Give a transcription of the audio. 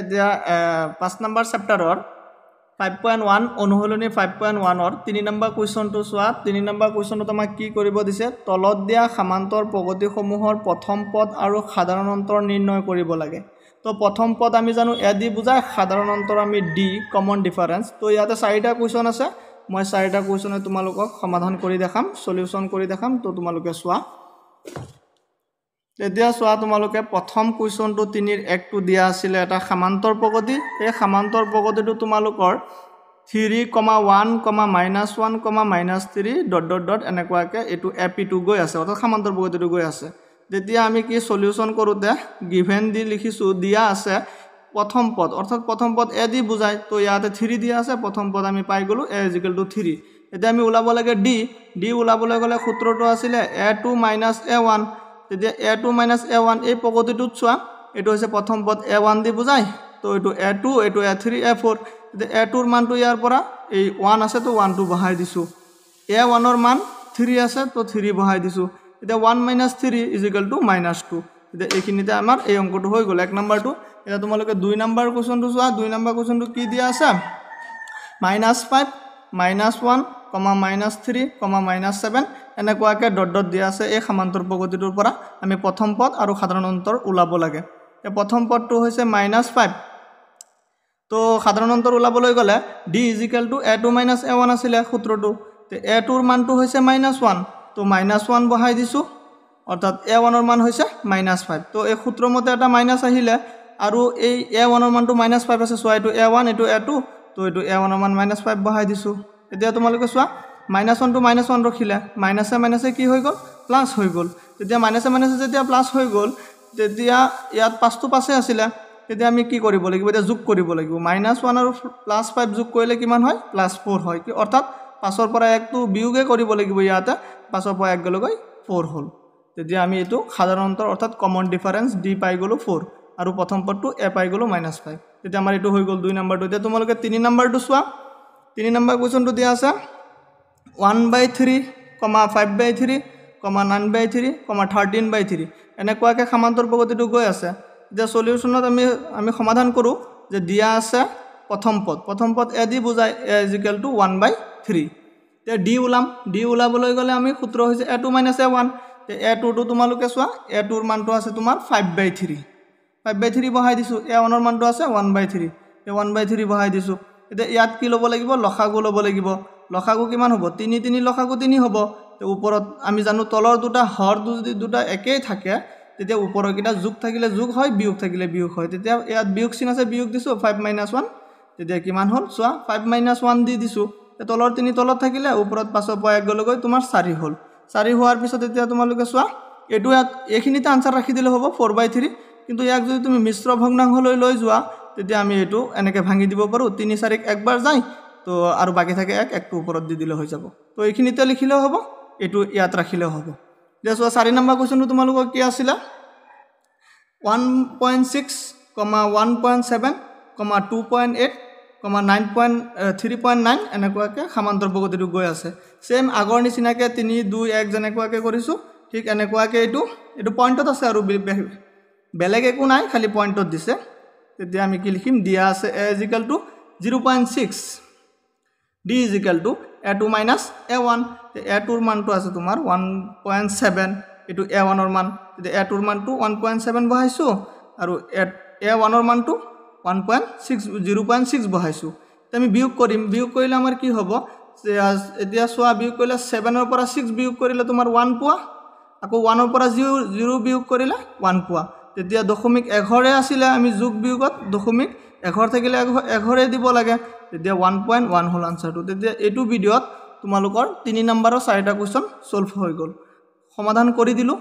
এতিয়া পাঁচ নম্বৰ চেপ্টাৰৰ ফাইভ পইণ্ট ওৱান অনুশীলনী ফাইভ পইণ্ট ওৱানৰ তিনি নম্বৰ কুৱেশ্যনটো চোৱা তিনি নম্বৰ কুৱেশ্যনটো আমাক কি কৰিব দিছে তলত দিয়া সামান্তৰ প্ৰগতিসমূহৰ প্ৰথম পদ আৰু সাধাৰণ অন্তৰ নিৰ্ণয় কৰিব লাগে তো প্ৰথম পদ আমি জানো এ ডি বুজাই সাধাৰণ অন্তৰ আমি ডি কমন ডিফাৰেঞ্চ তো ইয়াতে চাৰিটা কুৱেশ্যন আছে মই চাৰিটা কুৱেশ্যনে তোমালোকক সমাধান কৰি দেখাম চলিউশ্যন কৰি দেখাম তো তোমালোকে চোৱা এতিয়া চোৱা তোমালোকে প্ৰথম কুৱেশ্যনটো তিনিৰ একটো দিয়া আছিলে এটা সামান্তৰ প্ৰগতি সেই সামান্তৰ প্ৰগতিটো তোমালোকৰ three comma one comma minus one comma minus three dot dot dot এনেকুৱাকৈ এইটো এ পি টু গৈ আছে অৰ্থাৎ সামান্তৰ প্ৰগতিটো গৈ আছে তেতিয়া আমি কি চলিউশ্যন কৰোঁতে গিভেন দি লিখিছোঁ দিয়া আছে প্ৰথম পদ অৰ্থাৎ প্ৰথম পদ এ দি বুজায় তো ইয়াতে থ্ৰী দিয়া আছে প্ৰথম পদ আমি পাই গ'লোঁ এ ইজিকেল টু থ্ৰী এতিয়া আমি ওলাব লাগে ডি ডি ওলাবলৈ গ'লে সূত্ৰটো আছিলে a two minus a one তেতিয়া a two minus a one এই প্ৰগতিটোত চোৱা এইটো হৈছে প্ৰথম পদ এ ওৱান দি বুজায় তো এইটো এ টু এইটো এ থ্ৰী এ ফ'ৰ তেতিয়া এ টুৰ মানটো ইয়াৰ পৰা এই ওৱান আছে তো ওৱানটো বঢ়াই দিছোঁ এ ওৱানৰ মান থ্ৰী আছে তো থ্ৰী বঢ়াই দিছোঁ এতিয়া one minus three equal to minus two তেতিয়া এইখিনিতে আমাৰ এই অংকটো হৈ গ'ল এক নম্বৰটো এতিয়া তোমালোকে দুই নম্বৰ কুৱেশ্যনটো চোৱা দুই নম্বৰ কুৱেশ্যনটো কি দিয়া আছে minus five minus one comma minus three comma minus seven এনেকুৱাকৈ ডট ডট দিয়া আছে এই সমান্তৰ প্ৰগতিটোৰ পৰা আমি প্ৰথম পদ আৰু সাধাৰণ অন্তৰ ওলাব লাগে এই প্ৰথম পদটো হৈছে মাইনাছ ফাইভ তো সাধাৰণ অন্তৰ ওলাবলৈ গ'লে D equal to a two minus a one আছিলে সূত্ৰটো তে এ টুৰ মানটো হৈছে মাইনাছ ওৱান তো মাইনাছ ওৱান বঢ়াই দিছোঁ অৰ্থাৎ এ ওৱানৰ মান হৈছে মাইনাছ ফাইভ তো এই সূত্ৰমতে এটা মাইনাছ আহিলে আৰু এই এ ওৱানৰ মানটো মাইনাছ ফাইভ আছে চোৱা এইটো এ ওৱান এইটো এ টু তো এইটো এ ওৱানৰ মান মাইনাছ ফাইভ বঢ়াই দিছোঁ এতিয়া তোমালোকে চোৱা মাইনাছ ওৱানটো মাইনাছ ওৱান ৰখিলে মাইনাছে মাইনাছে কি হৈ গ'ল প্লাছ হৈ গ'ল তেতিয়া মাইনাছে মাইনাছে যেতিয়া প্লাছ হৈ গ'ল তেতিয়া ইয়াত পাঁচটো পাছে আছিলে তেতিয়া আমি কি কৰিব লাগিব এতিয়া যোগ কৰিব লাগিব মাইনাছ ওৱান আৰু প্লাছ ফাইভ যোগ কৰিলে কিমান হয় প্লাছ ফ'ৰ হয় অৰ্থাৎ পাছৰ পৰা একটো বিয়োগে কৰিব লাগিব ইয়াতে পাছৰ পৰা একগেলৈকে ফ'ৰ হ'ল তেতিয়া আমি এইটো সাধাৰণতে অৰ্থাৎ কমন ডিফাৰেঞ্চ ডি পাই গ'লোঁ ফ'ৰ আৰু প্ৰথম পদটো এ পাই গ'লোঁ মাইনাছ ফাইভ তেতিয়া আমাৰ এইটো হৈ গ'ল দুই নম্বৰটো এতিয়া তোমালোকে তিনি নম্বৰটো চোৱা তিনি নম্বৰ কুৱেশ্যনটো দিয়া আছে one by three comma five by three comma nine by three comma thirteen by three এনেকুৱাকৈ সামান্তৰ প্ৰগতিটো গৈ আছে এতিয়া চলিউশ্যনত আমি আমি সমাধান কৰোঁ যে দিয়া আছে প্ৰথম পদ প্ৰথম পদ এ দি বুজায় a equal to one by three এতিয়া ডি ওলাম ডি ওলাবলৈ গ'লে আমি সূত্ৰ হৈছে a two minus a one a টুটো তোমালোকে চোৱা এ টুৰ মানটো আছে তোমাৰ five by three five by three বহাই দিছোঁ এ ওৱানৰ মানটো আছে one by three a one by three বহাই দিছোঁ এতিয়া ইয়াত কি ল'ব লাগিব লখাগু ল'ব লাগিব লখাগু কিমান হ'ব তিনি তিনি লখাগু তিনি হ'ব ওপৰত আমি জানো তলৰ দুটা হৰ যদি দুটা একেই থাকে তেতিয়া ওপৰৰকেইটা যোগ থাকিলে যোগ হয় বিয়োগ থাকিলে বিয়োগ হয় তেতিয়া ইয়াত বিয়োগ চিন আছে বিয়োগ দিছোঁ ফাইভ মাইনাছ ওৱান তেতিয়া কিমান হ'ল চোৱা ফাইভ মাইনাছ ওৱান দি দিছোঁ তলৰ তিনি তলত থাকিলে ওপৰত পাছৰ পৰা এক গ'লে গৈ তোমাৰ চাৰি হ'ল চাৰি হোৱাৰ পিছত এতিয়া তোমালোকে চোৱা এইটো ইয়াত এইখিনিতে আনচাৰ ৰাখি দিলে হ'ব ফ'ৰ বাই থ্ৰী কিন্তু ইয়াক যদি তুমি মিশ্ৰ ভগ্নাংশলৈ লৈ যোৱা তেতিয়া আমি এইটো এনেকৈ ভাঙি দিব পাৰোঁ তিনি চাৰিক একবাৰ যায় তো আৰু বাকী থাকে এক একটো ওপৰত দি দিলে হৈ যাব তো এইখিনিতে লিখিলেও হ'ব এইটো ইয়াত ৰাখিলেও হ'ব এতিয়া চোৱা চাৰি নম্বৰ কুৱেশ্যনটো তোমালোকৰ কি আছিলে one point six comma one point seven comma two point eight comma nine point three point nine এনেকুৱাকৈ সামান্তৰ প্ৰগতিটো গৈ আছে ছেইম আগৰ নিচিনাকৈ তিনি দুই এক যেনেকুৱাকৈ কৰিছোঁ ঠিক এনেকুৱাকৈ এইটো এইটো পইণ্টত আছে আৰু বেলেগ একো নাই খালী পইণ্টত দিছে তেতিয়া আমি কি লিখিম দিয়া আছে equal to zero' point six D is equal to a two minus a one a টুৰ মানটো আছে তোমাৰ ওৱান পইণ্ট ছেভেন এইটো এ ওৱানৰ মান এতিয়া এ টুৰ মানটো ওৱান পইণ্ট ছেভেন বহাইছোঁ আৰু এ এ ওৱানৰ মানটো one point six zero' point six বহাইছোঁ এতিয়া আমি বিয়োগ কৰিম বিয়োগ কৰিলে আমাৰ কি হ'ব এতিয়া চোৱা বিয়োগ কৰিলে ছেভেনৰ পৰা ছিক্স বিয়োগ কৰিলে তোমাৰ ওৱান পোৱা আকৌ ওৱানৰ পৰা জিৰ' জিৰ' বিয়োগ কৰিলে ওৱান পোৱা তেতিয়া দশমিক এঘৰে আছিলে আমি যোগ বিয়োগত দশমিক এঘৰ থাকিলে এঘৰ এঘৰে দিব লাগে তেতিয়া ওৱান পইণ্ট ওৱান হ'ল আনচাৰটো তেতিয়া এইটো ভিডিঅ'ত তোমালোকৰ তিনি নম্বৰৰ চাৰিটা কুৱেশ্যন ছল্ভ হৈ গ'ল সমাধান কৰি দিলোঁ